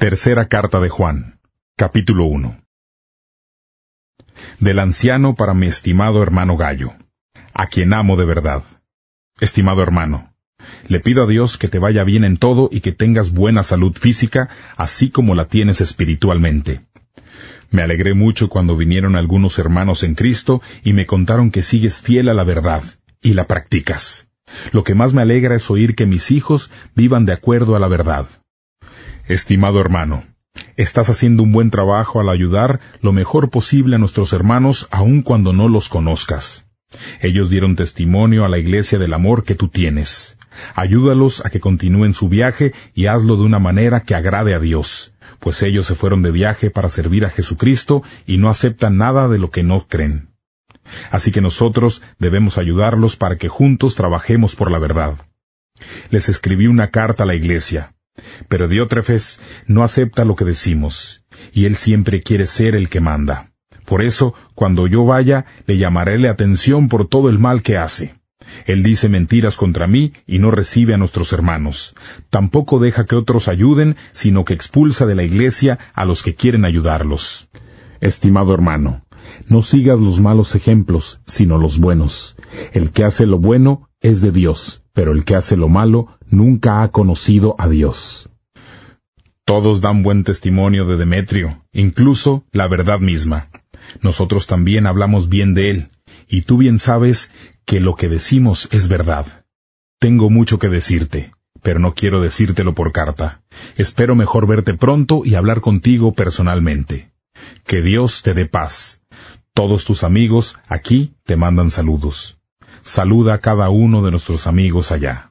Tercera carta de Juan, capítulo 1. Del anciano para mi estimado hermano Gallo, a quien amo de verdad. Estimado hermano, le pido a Dios que te vaya bien en todo y que tengas buena salud física, así como la tienes espiritualmente. Me alegré mucho cuando vinieron algunos hermanos en Cristo y me contaron que sigues fiel a la verdad y la practicas. Lo que más me alegra es oír que mis hijos vivan de acuerdo a la verdad. Estimado hermano, estás haciendo un buen trabajo al ayudar lo mejor posible a nuestros hermanos aun cuando no los conozcas. Ellos dieron testimonio a la iglesia del amor que tú tienes. Ayúdalos a que continúen su viaje y hazlo de una manera que agrade a Dios, pues ellos se fueron de viaje para servir a Jesucristo y no aceptan nada de lo que no creen. Así que nosotros debemos ayudarlos para que juntos trabajemos por la verdad. Les escribí una carta a la iglesia, pero Diótrefes no acepta lo que decimos, y él siempre quiere ser el que manda. Por eso, cuando yo vaya, le llamaré la atención por todo el mal que hace. Él dice mentiras contra mí y no recibe a nuestros hermanos. Tampoco deja que otros ayuden, sino que expulsa de la iglesia a los que quieren ayudarlos. Estimado hermano, no sigas los malos ejemplos, sino los buenos. El que hace lo bueno es de Dios, pero el que hace lo malo nunca ha conocido a Dios. Todos dan buen testimonio de Demetrio, incluso la verdad misma. Nosotros también hablamos bien de él, y tú bien sabes que lo que decimos es verdad. Tengo mucho que decirte, pero no quiero decírtelo por carta. Espero mejor verte pronto y hablar contigo personalmente. Que Dios te dé paz. Todos tus amigos aquí te mandan saludos. Saluda a cada uno de nuestros amigos allá.